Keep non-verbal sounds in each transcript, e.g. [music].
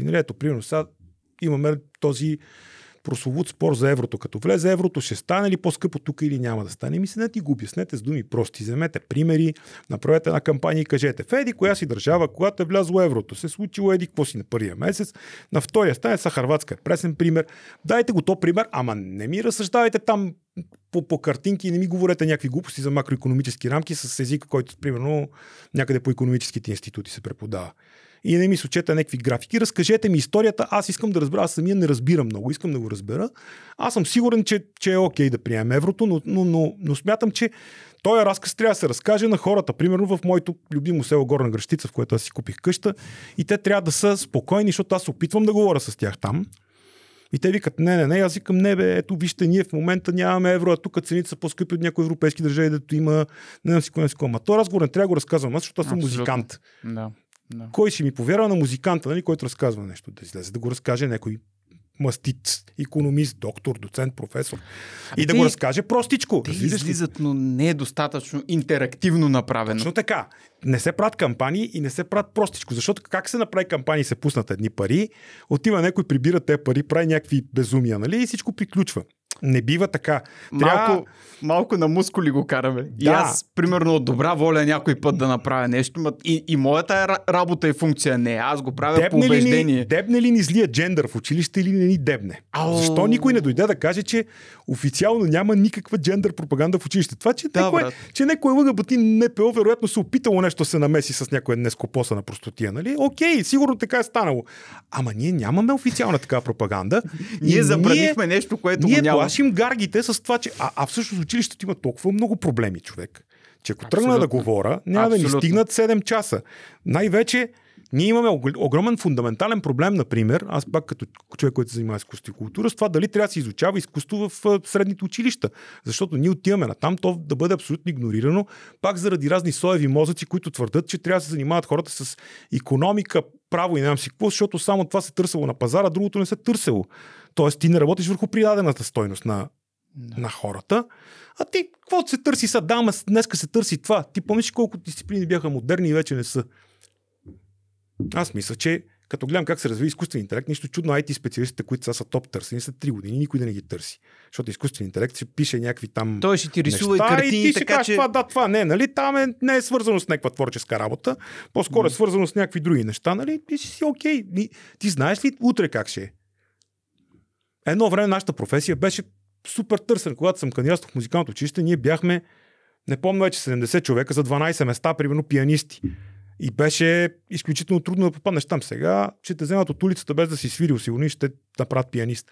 ценности. Нали? Ето, примерно, сега имаме този прословут спор за еврото. Като влезе еврото, ще стане ли по-скъпо тук или няма да стане? Ми не и го обяснете с думи прости. Вземете примери, направете една кампания и кажете. В еди коя си държава, когато е влязло еврото, се е случило еди какво си на първия месец, на втория стане са Харватска. Е пресен пример. Дайте го то пример, ама не ми разсъждавайте там по, по картинки и не ми говорете някакви глупости за макроекономически рамки с език, който, примерно, някъде по економическите институти се преподава и не ми сочете някакви графики. Разкажете ми историята. Аз искам да разбера. Аз самия не разбирам много. Искам да го разбера. Аз съм сигурен, че, че е окей okay да приемем еврото, но, но, но, но смятам, че той разказ трябва да се разкаже на хората. Примерно в моето любимо село Горна Гръщица, в което аз си купих къща. И те трябва да са спокойни, защото аз опитвам да говоря с тях там. И те викат, не, не, не, аз викам, не, бе, ето вижте, ние в момента нямаме евро, а тук цените са по-скъпи от някои европейски държави, дето има, не знам си кой, не си кой. Ма то разговор не трябва да го разказвам, аз, защото аз съм музикант. Да. No. Кой ще ми повярва на музиканта, нали, който разказва нещо? Да излезе да го разкаже някой мастит, економист, доктор, доцент, професор. А и те, да го разкаже простичко. Ти да излизат, но не е достатъчно интерактивно направено. Точно така. Не се правят кампании и не се правят простичко. Защото как се направи кампании, се пуснат едни пари, отива някой, прибира те пари, прави някакви безумия, нали? И всичко приключва. Не бива така. Трябва... Малко, малко на мускули го караме. Да. И аз, примерно, от добра воля някой път да направя нещо, и, и моята работа и функция не е. Аз го правя дебне по убеждение. Ли ни, дебне ли ни злия джендър в училище или не ни дебне? Ау... Защо никой не дойде да каже, че официално няма никаква джендър пропаганда в училище? Това, че да, някой, че лъга бъти НПО, вероятно се опитало нещо се намеси с някоя на простотия, нали? Окей, сигурно така е станало. Ама ние нямаме официална такава пропаганда. [laughs] ние забранихме нещо, което ние го няма плашим гаргите с това, че... А, а всъщност училището има толкова много проблеми, човек. Че ако тръгна да говоря, няма Абсолютно. да ни стигнат 7 часа. Най-вече ние имаме огромен фундаментален проблем, например, аз пак като човек, който се занимава с изкуство и култура, с това дали трябва да се изучава изкуство в средните училища. Защото ние отиваме на там, то да бъде абсолютно игнорирано, пак заради разни соеви мозъци, които твърдат, че трябва да се занимават хората с економика, право и не знам си какво, защото само това се търсело на пазара, другото не се търсело. Тоест ти не работиш върху придадената стойност на, да. на хората, а ти какво се търси са, да, днеска се търси това. Ти помниш колко дисциплини бяха модерни и вече не са. Аз мисля, че като гледам как се развива изкуствен интелект, нищо чудно IT специалистите, които са, са топ търсени, са 3 години, никой да не ги търси. Защото изкуствен интелект ще пише някакви там. Той ще ти рисува неща, и картини, и ти ще така, кажеш, че... това, да, това не, нали? Там е, не е свързано с някаква творческа работа, по-скоро е свързано с някакви други неща, нали? И ще си окей. Ти знаеш ли утре как ще е? Едно време нашата професия беше супер търсен. Когато съм кандидатствал в музикалното училище, ние бяхме, не помня вече 70 човека за 12 места, примерно пианисти. И беше изключително трудно да попаднеш там сега. Ще те вземат от улицата без да си свирил, сигурно и ще направят пианист.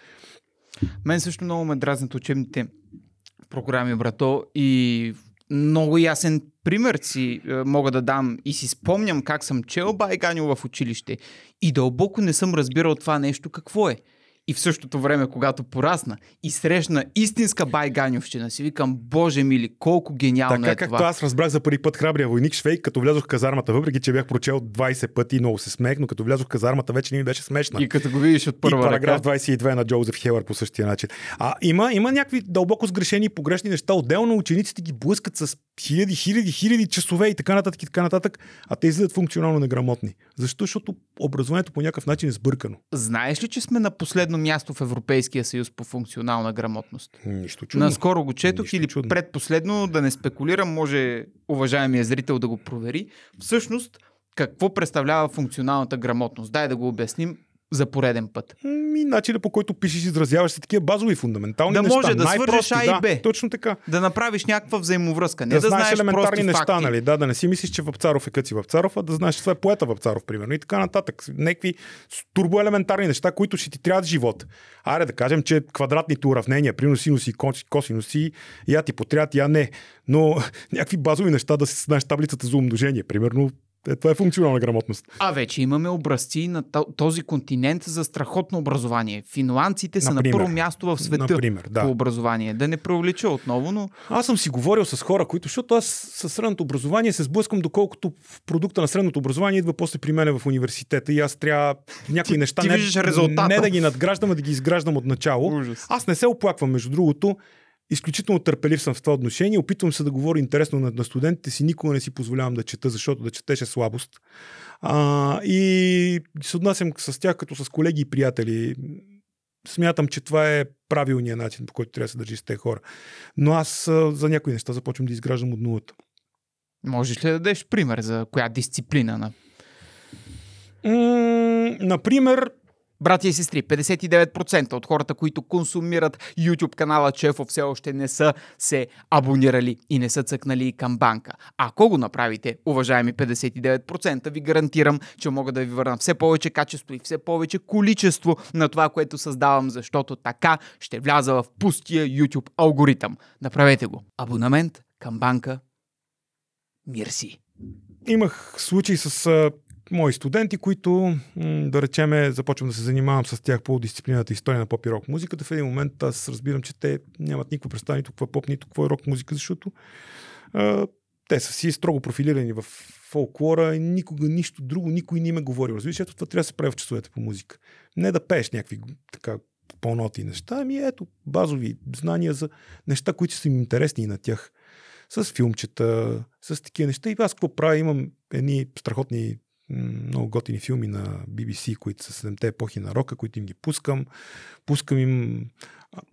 Мен също много ме дразнат учебните програми, брато. И много ясен пример си е, мога да дам и си спомням как съм чел Байганил в училище и дълбоко не съм разбирал това нещо какво е. И в същото време, когато порасна и срещна истинска байганьовщина, си викам, боже мили, колко гениално така, е това. Така както аз разбрах за първи път храбрия войник Швейк, като влязох в казармата, въпреки че бях прочел 20 пъти, много се смех, но като влязох в казармата вече не ми беше смешна. И като го видиш от първа и параграф 22 на Джозеф Хелър по същия начин. А има, има някакви дълбоко сгрешени и погрешни неща. Отделно учениците ги блъскат с хиляди, хиляди, хиляди часове и така нататък и така нататък, а те излизат функционално неграмотни. Защо? Защото образованието по някакъв начин е сбъркано. Знаеш ли, че сме на последно място в Европейския съюз по функционална грамотност? Нищо чудно. Наскоро го четох Нищо или чудно. предпоследно, да не спекулирам, може уважаемия зрител да го провери. Всъщност, какво представлява функционалната грамотност? Дай да го обясним за пореден път. И начинът по който пишеш, изразяваш се такива базови фундаментални да неща. Може да може да свържеш А и Б. Да, точно така. Да направиш някаква взаимовръзка. Не да, да знаеш, знаеш елементарни неща, факти. нали? Да, да не си мислиш, че Вапцаров е Къци Вапцаров, а да знаеш, че това е поета Вапцаров, примерно. И така нататък. Некви турбоелементарни неща, които ще ти трябват живот. Аре да кажем, че квадратните уравнения, примерно синуси и косинуси, я ти потрят, я не. Но [laughs] някакви базови неща да си знаеш таблицата за умножение, примерно е, това е функционална грамотност. А вече имаме образци на този континент за страхотно образование. Финландците са Например. на първо място в света Например, да. по образование. Да не провлича отново, но... Аз съм си говорил с хора, които, защото аз със средното образование се сблъскам, доколкото в продукта на средното образование идва после при мене в университета и аз трябва някои ти, неща ти не, не да ги надграждам, а да ги изграждам от начало. Ужас. Аз не се оплаквам, между другото. Изключително търпелив съм в това отношение. Опитвам се да говоря интересно на, на студентите си. Никога не си позволявам да чета, защото да четеше слабост. А, и се отнасям с тях като с колеги и приятели. Смятам, че това е правилният начин, по който трябва да се държи с тези хора. Но аз за някои неща започвам да изграждам от нулата. Можеш ли да дадеш пример за коя дисциплина на М- например, Брати и сестри, 59% от хората, които консумират YouTube канала Чефо все още не са се абонирали и не са цъкнали към банка. Ако го направите, уважаеми 59%, ви гарантирам, че мога да ви върна все повече качество и все повече количество на това, което създавам, защото така ще вляза в пустия YouTube алгоритъм. Направете го. Абонамент към банка. Мирси. Имах случай с мои студенти, които, да речеме, започвам да се занимавам с тях по дисциплината история на поп и рок музиката. В един момент аз разбирам, че те нямат никаква представа нито какво е поп, нито какво е рок музика, защото а, те са си строго профилирани в фолклора и никога нищо друго, никой не им е говорил. Разбираш, ето това трябва да се прави в часовете по музика. Не да пееш някакви така пълноти неща, ами ето базови знания за неща, които са им интересни и на тях. С филмчета, с такива неща. И аз какво правя? Имам едни страхотни много готини филми на BBC, които са 7-те епохи на рока, които им ги пускам. Пускам им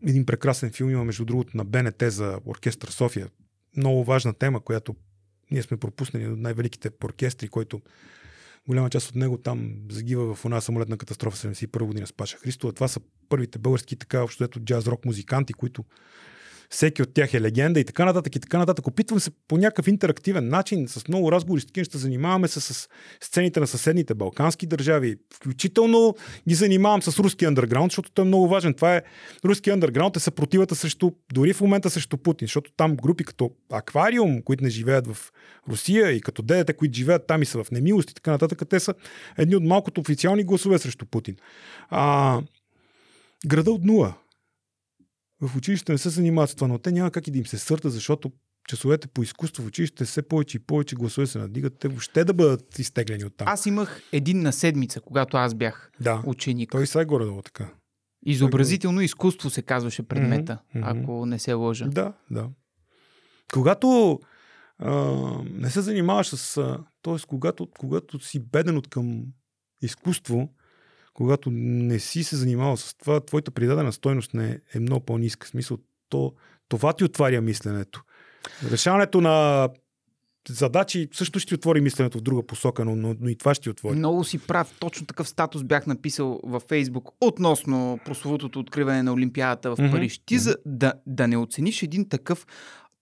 един прекрасен филм, има между другото на БНТ за Оркестър София. Много важна тема, която ние сме пропуснали от най-великите оркестри, който голяма част от него там загива в една самолетна катастрофа 71 година с Паша Христова. Това са първите български така общо ето джаз-рок музиканти, които всеки от тях е легенда и така нататък и така нататък. Опитвам се по някакъв интерактивен начин, с много разговори с такива ще занимаваме се с сцените на съседните балкански държави. Включително ги занимавам с руски андерграунд, защото той е много важен. Това е руски андерграунд е съпротивата срещу, дори в момента срещу Путин, защото там групи като Аквариум, които не живеят в Русия и като дедете, които живеят там и са в немилост и така нататък, те са едни от малкото официални гласове срещу Путин. А, града от нула в училище не се занимават с това, но те няма как и да им се сърта, защото часовете по изкуство в училище все повече и повече гласове се надигат, те въобще да бъдат изтеглени от там. Аз имах един на седмица, когато аз бях да. ученик. Той сега е горе-долу така. Изобразително изкуство се казваше предмета, mm-hmm, mm-hmm. ако не се лъжа. Да, да. Когато а, не се занимаваш с... Тоест, когато, когато си беден от към изкуство, когато не си се занимавал с това, твоята придадена стойност не е много по-ниска. Смисъл, то, това ти отваря мисленето. Решаването на задачи също ще ти отвори мисленето в друга посока, но, но, но и това ще ти отвори. Много си прав. Точно такъв статус бях написал във Фейсбук относно прословутото откриване на Олимпиадата в Париж. Mm-hmm. Ти за да, да не оцениш един такъв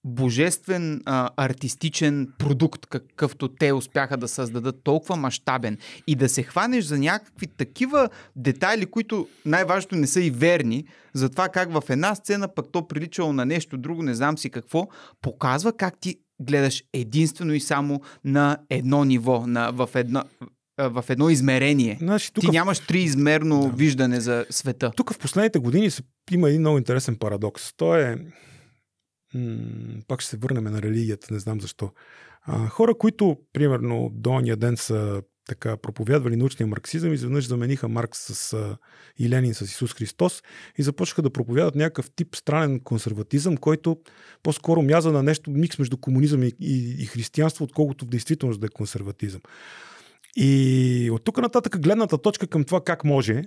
божествен а, артистичен продукт, какъвто те успяха да създадат, толкова мащабен и да се хванеш за някакви такива детайли, които най-важното не са и верни, за това как в една сцена пък то приличало на нещо друго, не знам си какво, показва как ти гледаш единствено и само на едно ниво, на, в, едно, в едно измерение. Значи, тука... Ти нямаш триизмерно да. виждане за света. Тук в последните години има един много интересен парадокс. Той е пак ще се върнем на религията, не знам защо. А, хора, които, примерно, до ония ден са така проповядвали научния марксизъм, изведнъж замениха Маркс с, а, и Ленин с Исус Христос и започнаха да проповядат някакъв тип странен консерватизъм, който по-скоро мяза на нещо микс между комунизъм и, и, и християнство, отколкото в действителност да е консерватизъм. И от тук нататък гледната точка към това как може,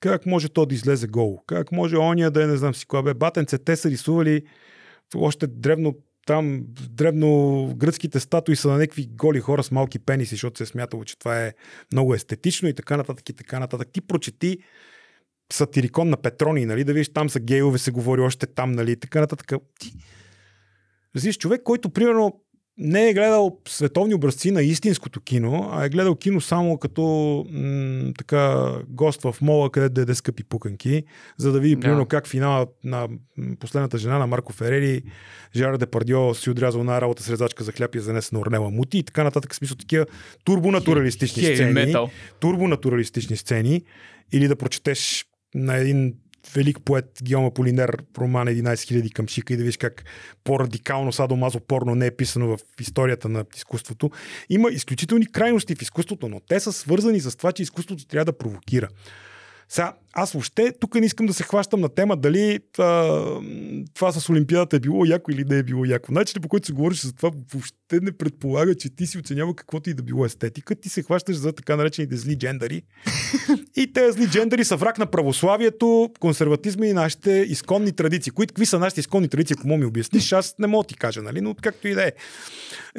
как може то да излезе гол, как може ония да е, не знам си кога бе, батенце, те са рисували още древно там древно гръцките статуи са на някакви голи хора с малки пениси, защото се е смятало, че това е много естетично и така нататък и така нататък. Ти прочети сатирикон на Петрони, нали, да видиш там са гейове, се говори още там, нали, така нататък. Ти... Развиш човек, който примерно не е гледал световни образци на истинското кино, а е гледал кино само като м- така гост в мола, където да е, е скъпи пуканки, за да види, да. примерно, как финалът на последната жена на Марко Ферери, Жара Депардио си отрязал на работа срезачка за хляб и е занес на орнела мути и така нататък. Смисъл такива турбонатуралистични сцени. Турбонатуралистични сцени. Или да прочетеш на един велик поет Гиома Полинер роман 11 000 към и да видиш как по-радикално порно не е писано в историята на изкуството. Има изключителни крайности в изкуството, но те са свързани с това, че изкуството трябва да провокира. Сега, аз въобще тук не искам да се хващам на тема дали а, това с Олимпиадата е било яко или не е било яко. Начинът по който се говориш за това въобще не предполага, че ти си оценява каквото и да било естетика. Ти се хващаш за така наречените зли джендари. [laughs] и тези зли джендари са враг на православието, консерватизма и нашите изконни традиции. Кои, какви са нашите изконни традиции, ако ми обясниш, аз не мога ти кажа, нали? но както и да е.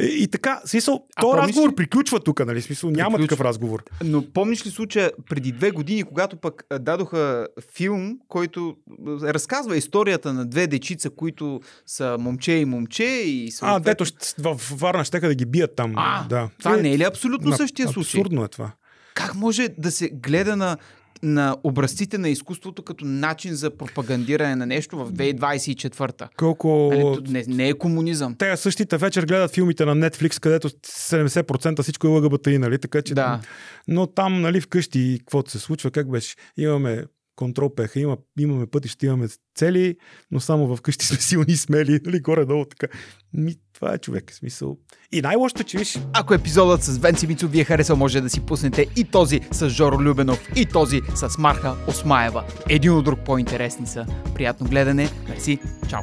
И, така, смисъл, то помниш... разговор приключва тук, нали? Смисъл, няма приключва. такъв разговор. Но помниш ли случая преди две години, когато пък дадоха филм, който разказва историята на две дечица, които са момче и момче. И съответ... А, дето в Варна ще да ги бият там. А, да. това не е ли абсолютно същия случай? Абсурдно е това. Как може да се гледа на на образците на изкуството като начин за пропагандиране на нещо в 2024-та. Колко... Нали, не, не е комунизъм. Те същите вечер гледат филмите на Netflix, където 70% всичко е ЛГБТИ, нали? Така че... Да. Но там, нали, вкъщи, каквото се случва, как беше? Имаме контрол пеха. Има, имаме пътища, имаме цели, но само вкъщи [laughs] сме силни и смели, нали, горе-долу така. Ми, това е човек, смисъл. И най-лошото, е, че виж. Ако епизодът с Венци Мицо ви е харесал, може да си пуснете и този с Жоро Любенов, и този с Марха Осмаева. Един от друг по-интересни са. Приятно гледане. Мерси. Чао.